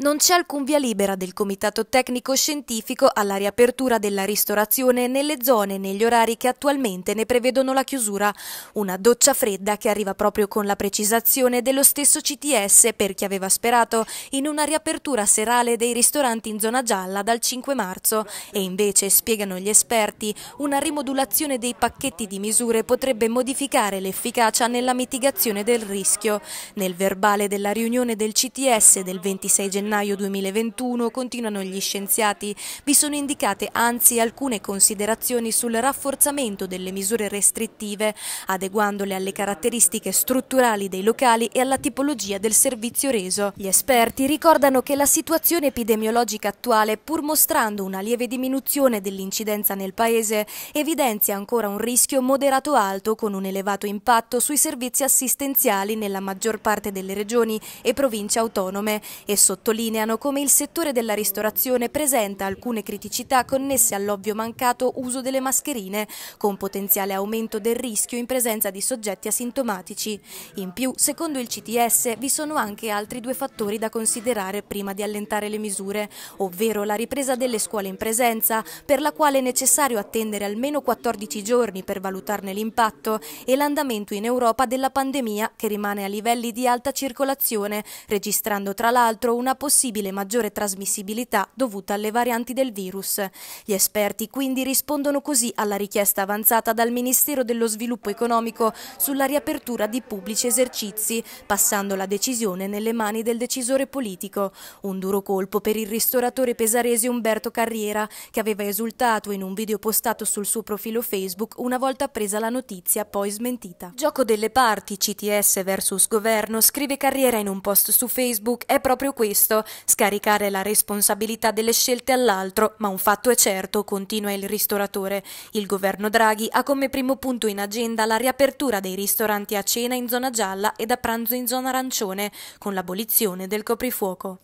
Non c'è alcun via libera del Comitato Tecnico Scientifico alla riapertura della ristorazione nelle zone e negli orari che attualmente ne prevedono la chiusura. Una doccia fredda che arriva proprio con la precisazione dello stesso CTS per chi aveva sperato in una riapertura serale dei ristoranti in zona gialla dal 5 marzo. E invece, spiegano gli esperti, una rimodulazione dei pacchetti di misure potrebbe modificare l'efficacia nella mitigazione del rischio. Nel verbale della riunione del CTS del 26 gennaio gennaio 2021, continuano gli scienziati, vi sono indicate anzi alcune considerazioni sul rafforzamento delle misure restrittive, adeguandole alle caratteristiche strutturali dei locali e alla tipologia del servizio reso. Gli esperti ricordano che la situazione epidemiologica attuale, pur mostrando una lieve diminuzione dell'incidenza nel Paese, evidenzia ancora un rischio moderato alto con un elevato impatto sui servizi assistenziali nella maggior parte delle regioni e province autonome e sottolinea sottolineano come il settore della ristorazione presenta alcune criticità connesse all'ovvio mancato uso delle mascherine, con potenziale aumento del rischio in presenza di soggetti asintomatici. In più, secondo il CTS, vi sono anche altri due fattori da considerare prima di allentare le misure, ovvero la ripresa delle scuole in presenza, per la quale è necessario attendere almeno 14 giorni per valutarne l'impatto, e l'andamento in Europa della pandemia, che rimane a livelli di alta circolazione, registrando tra l'altro una possibilità possibile maggiore trasmissibilità dovuta alle varianti del virus. Gli esperti quindi rispondono così alla richiesta avanzata dal Ministero dello Sviluppo Economico sulla riapertura di pubblici esercizi, passando la decisione nelle mani del decisore politico. Un duro colpo per il ristoratore pesarese Umberto Carriera, che aveva esultato in un video postato sul suo profilo Facebook una volta presa la notizia, poi smentita. Gioco delle parti, CTS vs Governo, scrive Carriera in un post su Facebook, è proprio questo scaricare la responsabilità delle scelte all'altro, ma un fatto è certo, continua il ristoratore. Il governo Draghi ha come primo punto in agenda la riapertura dei ristoranti a cena in zona gialla e da pranzo in zona arancione, con l'abolizione del coprifuoco.